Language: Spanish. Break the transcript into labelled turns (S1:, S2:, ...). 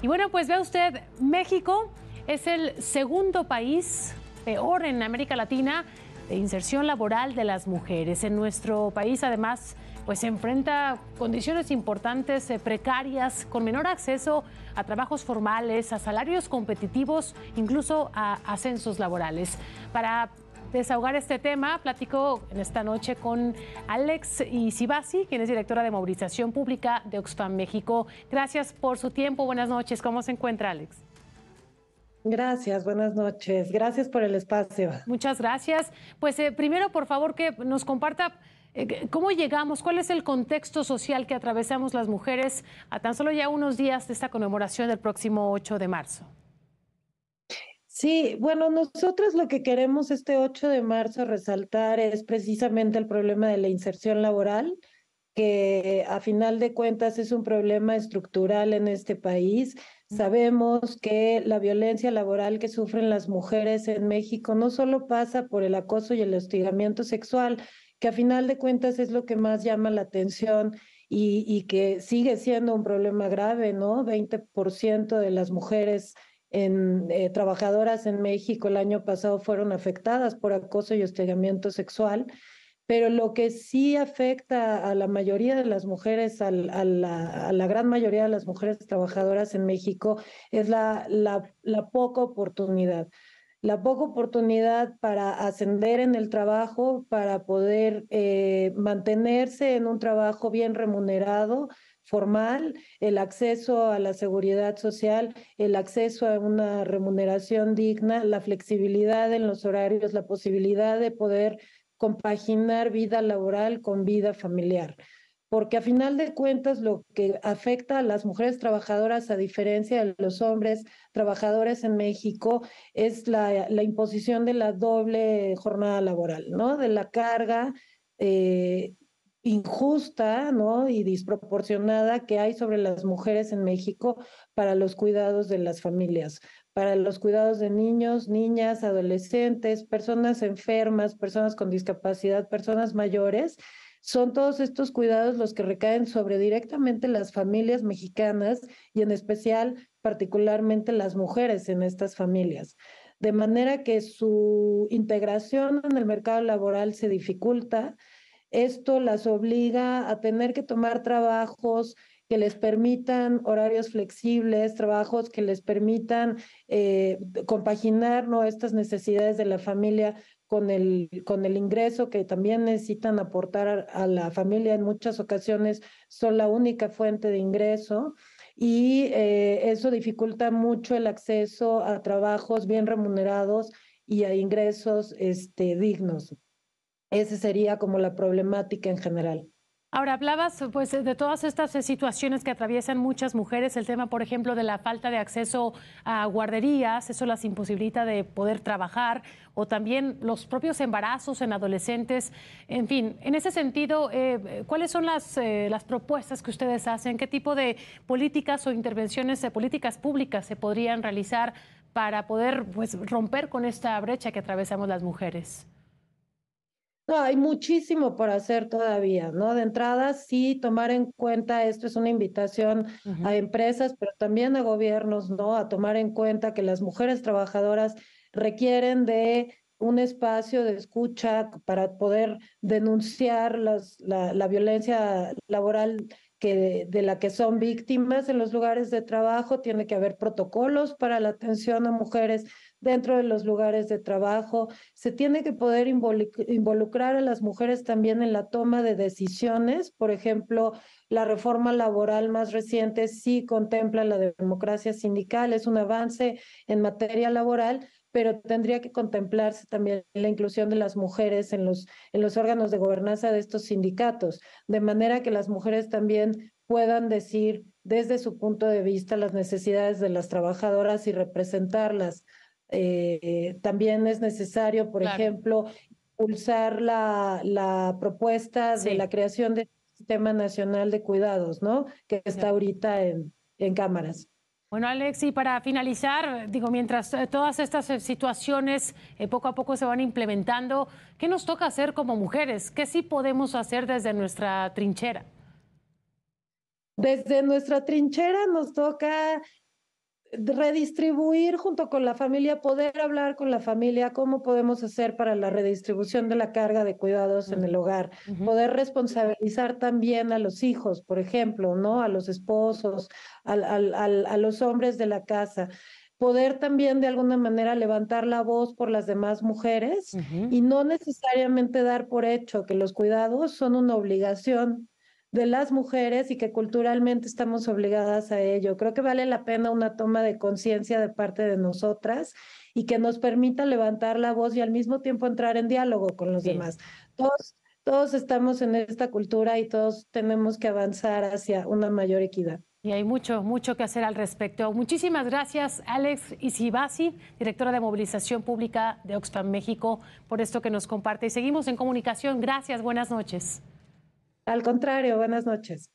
S1: Y bueno, pues vea usted, México es el segundo país peor en América Latina de inserción laboral de las mujeres. En nuestro país, además, pues se enfrenta condiciones importantes, eh, precarias, con menor acceso a trabajos formales, a salarios competitivos, incluso a ascensos laborales. Para desahogar este tema, platico en esta noche con Alex Isibasi, quien es directora de Movilización Pública de Oxfam México. Gracias por su tiempo. Buenas noches. ¿Cómo se encuentra, Alex? Gracias, buenas noches. Gracias por el espacio. Muchas gracias. Pues eh, primero, por favor, que nos comparta eh, cómo llegamos, cuál es el contexto social que atravesamos las mujeres a tan solo ya unos días de esta conmemoración del próximo 8 de marzo.
S2: Sí, bueno, nosotros lo que queremos este 8 de marzo resaltar es precisamente el problema de la inserción laboral, que a final de cuentas es un problema estructural en este país. Sabemos que la violencia laboral que sufren las mujeres en México no solo pasa por el acoso y el hostigamiento sexual, que a final de cuentas es lo que más llama la atención y, que sigue siendo un problema grave, ¿no? 20% de las mujeres en, eh, trabajadoras en México el año pasado fueron afectadas por acoso y hostigamiento sexual, pero lo que sí afecta a la mayoría de las mujeres, a, la, gran mayoría de las mujeres trabajadoras en México, es la, la, poca oportunidad la poca oportunidad para ascender en el trabajo, para poder eh, mantenerse en un trabajo bien remunerado, formal, el acceso a la seguridad social, el acceso a una remuneración digna, la flexibilidad en los horarios, la posibilidad de poder compaginar vida laboral con vida familiar. Porque a final de cuentas lo que afecta a las mujeres trabajadoras, a diferencia de los hombres trabajadores en México, es la, imposición de la doble jornada laboral, ¿no? De la carga eh, injusta ¿no? y desproporcionada que hay sobre las mujeres en México para los cuidados de las familias, para los cuidados de niños, niñas, adolescentes, personas enfermas, personas con discapacidad, personas mayores. Son todos estos cuidados los que recaen sobre directamente las familias mexicanas y en especial particularmente las mujeres en estas familias de manera que su integración en el mercado laboral se dificulta, esto las obliga a tener que tomar trabajos que les permitan horarios flexibles, trabajos que les permitan eh, compaginar ¿no? estas necesidades de la familia con el, ingreso que también necesitan aportar a, la familia. En muchas ocasiones son la única fuente de ingreso y eh, eso dificulta mucho el acceso a trabajos bien remunerados y a ingresos este, dignos. Esa sería como la problemática en general.
S1: Ahora hablabas pues de todas estas eh, situaciones que atraviesan muchas mujeres, el tema por ejemplo de la falta de acceso a guarderías, eso las imposibilita de poder trabajar o también los propios embarazos en adolescentes, en fin, en ese sentido, eh, ¿cuáles son las, eh, las propuestas que ustedes hacen? ¿Qué tipo de políticas o intervenciones de políticas públicas se podrían realizar para poder pues, romper con esta brecha que atravesamos las mujeres?
S2: No, hay muchísimo por hacer todavía, ¿no? De entrada, sí, tomar en cuenta, esto es una invitación a empresas, pero también a gobiernos, ¿no? A tomar en cuenta que las mujeres trabajadoras requieren de un espacio de escucha para poder denunciar las, la, la violencia laboral de, de, la que son víctimas en los lugares de trabajo, tiene que haber protocolos para la atención a mujeres dentro de los lugares de trabajo, se tiene que poder involucrar a las mujeres también en la toma de decisiones, por ejemplo, la reforma laboral más reciente sí contempla la democracia sindical, es un avance en materia laboral, pero tendría que contemplarse también la inclusión de las mujeres en los, en los órganos de gobernanza de estos sindicatos, de manera que las mujeres también puedan decir desde su punto de vista las necesidades de las trabajadoras y representarlas. Eh, también es necesario, por ejemplo, impulsar la, propuesta de la creación del Sistema Nacional de Cuidados, ¿no? Que está ahorita en cámaras.
S1: Bueno, Alex, y para finalizar, digo, mientras eh, todas estas eh, situaciones eh, poco a poco se van implementando, ¿qué nos toca hacer como mujeres? ¿Qué sí podemos hacer desde nuestra trinchera?
S2: Desde nuestra trinchera nos toca redistribuir junto con la familia, poder hablar con la familia, cómo podemos hacer para la redistribución de la carga de cuidados en el hogar, poder responsabilizar también a los hijos, por ejemplo, ¿no? A los esposos, a los hombres de la casa poder también de alguna manera levantar la voz por las demás mujeres y no necesariamente dar por hecho que los cuidados son una obligación de las mujeres y que culturalmente estamos obligadas a ello. Creo que vale la pena una toma de conciencia de parte de nosotras y que nos permita levantar la voz y al mismo tiempo entrar en diálogo con los demás. Todos, todos estamos en esta cultura y todos tenemos que avanzar hacia una mayor equidad.
S1: Y hay mucho, mucho que hacer al respecto. Muchísimas gracias, Alex Isibasi, directora de Movilización Pública de Oxfam México, por esto que nos comparte. Y seguimos en comunicación. Gracias, buenas noches. Al contrario, buenas noches.